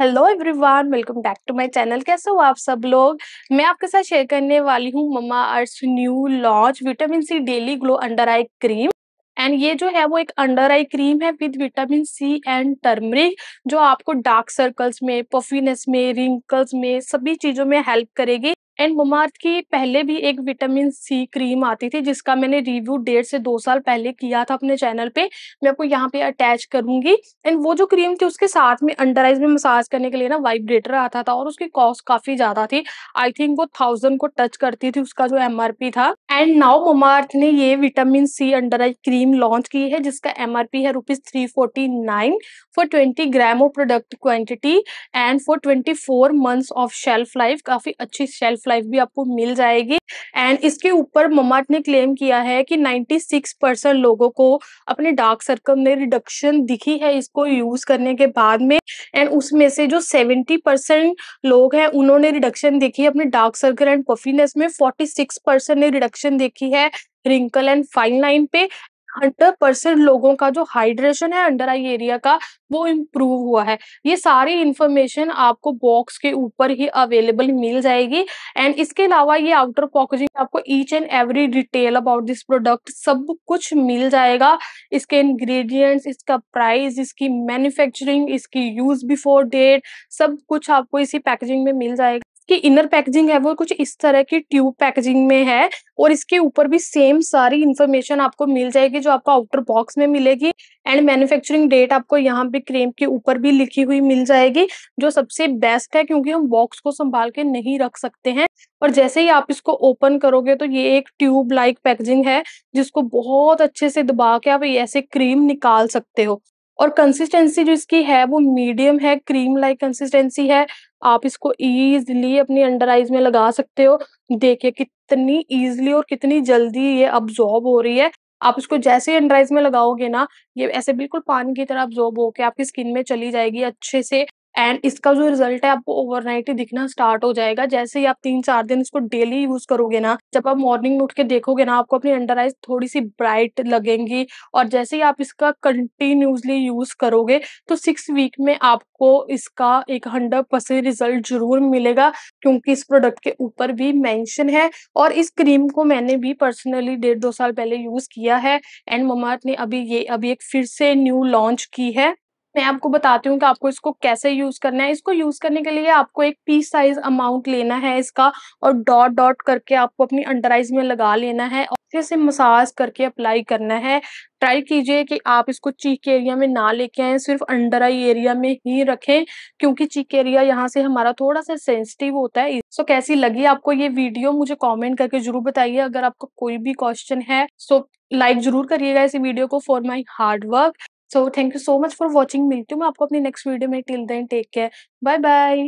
hello everyone welcome back to my channel कैसे हो आप सब लोग मैं आपके साथ शेयर करने वाली हूँ Mamaearth new launch vitamin C daily glow under eye cream and ये जो है वो एक अंडर आई क्रीम है with vitamin C and turmeric जो आपको डार्क सर्कल्स में पफीनेस में रिंकल्स में सभी चीज़ों में हेल्प करेगी एंड मुमार्थ की पहले भी एक विटामिन सी क्रीम आती थी जिसका मैंने रिव्यू डेढ़ से दो साल पहले किया था अपने चैनल पे मैं आपको यहाँ पे अटैच करूंगी एंड वो जो क्रीम थी उसके साथ में अंडर आइज में मसाज करने के लिए ना वाइब्रेटर आता था और उसकी कॉस्ट काफी ज्यादा थी आई थिंक वो थाउजेंड को टच करती थी उसका जो एम था एंड नाउ मुमार्थ ने ये vitamin C under eyes cream launch की है जिसका एम है rupees three for twenty gram of product quantity and for twenty four months of shelf life काफी अच्छी शेल्फ सेल्फ लाइफ भी आपको मिल जाएगी एंड इसके ऊपर ममाट ने क्लेम किया है कि 96 परसेंट लोगों को अपने डार्क सर्कल में रिडक्शन दिखी है इसको यूज करने के बाद में एंड उसमें से जो 70 परसेंट लोग हैं उन्होंने रिडक्शन देखी है अपने डार्क सर्कल एंड पफीनेस में 46 परसेंट ने रिडक्शन देखी है रिंकल एंड फाइन लाइन पे हंड्रेड परसेंट लोगों का जो हाइड्रेशन है अंडर आई एरिया का वो इम्प्रूव हुआ है ये सारी इंफॉर्मेशन आपको बॉक्स के ऊपर ही अवेलेबल मिल जाएगी एंड इसके अलावा ये आउटर पॉकेजिंग आपको each and every detail about this product सब कुछ मिल जाएगा इसके इंग्रेडिएंट्स इसका प्राइस इसकी मैन्युफैक्चरिंग इसकी यूज बिफोर डेट सब कुछ आपको इसी पैकेजिंग में मिल जाएगा इसकी इनर पैकेजिंग है वो कुछ इस तरह की ट्यूब पैकेजिंग में है और इसके ऊपर भी सेम सारी इन्फॉर्मेशन आपको मिल जाएगी जो आपको आउटर बॉक्स में मिलेगी एंड मैन्युफैक्चरिंग डेट आपको यहाँ पे क्रीम के ऊपर भी लिखी हुई मिल जाएगी जो सबसे बेस्ट है क्योंकि हम बॉक्स को संभाल के नहीं रख सकते हैं और जैसे ही आप इसको ओपन करोगे तो ये एक ट्यूब लाइक पैकेजिंग है जिसको बहुत अच्छे से दबा के आप ऐसे क्रीम निकाल सकते हो और कंसिस्टेंसी जो इसकी है वो मीडियम है क्रीम लाइक कंसिस्टेंसी है आप इसको ईजिली अपनी अंडर आइज में लगा सकते हो देखिए कितनी ईजिली और कितनी जल्दी ये अब्जॉर्ब हो रही है आप इसको जैसे ही अंडर आइज में लगाओगे ना ये ऐसे बिल्कुल पानी की तरह अब्जॉर्ब होकर आपकी स्किन में चली जाएगी अच्छे से एंड इसका जो रिजल्ट है आपको ओवरनाइट ही दिखना स्टार्ट हो जाएगा जैसे ही आप तीन चार दिन इसको डेली यूज करोगे ना जब आप मॉर्निंग में उठ के देखोगे ना आपको अपनी अंडर आइज थोड़ी सी ब्राइट लगेंगी और जैसे ही आप इसका कंटिन्यूसली यूज करोगे तो सिक्स वीक में आपको इसका एक हंड्रेड परसेंट रिजल्ट जरूर मिलेगा क्योंकि इस प्रोडक्ट के ऊपर भी मैंशन है और इस क्रीम को मैंने भी पर्सनली डेढ़ दो साल पहले यूज किया है एंड ममार्थ ने अभी ये अभी एक फिर से न्यू लॉन्च की है मैं आपको बताती हूँ कि आपको इसको कैसे यूज करना है इसको यूज करने के लिए आपको एक पीस साइज अमाउंट लेना है इसका और डॉट डॉट करके आपको अपनी अंडर आइज में लगा लेना है और फिर से मसाज करके अप्लाई करना है ट्राई कीजिए कि आप इसको चीक एरिया में ना लेके आए सिर्फ अंडर आई एरिया में ही रखें क्योंकि चीक एरिया यहाँ से हमारा थोड़ा सा सेंसिटिव होता है सो कैसी लगी आपको ये वीडियो मुझे कॉमेंट करके जरूर बताइए अगर आपका कोई भी क्वेश्चन है सो लाइक जरूर करिएगा इस वीडियो को for my hard work so thank you so much for watching मिलती हूँ मैं आपको अपनी नेक्स्ट वीडियो में till then take care bye bye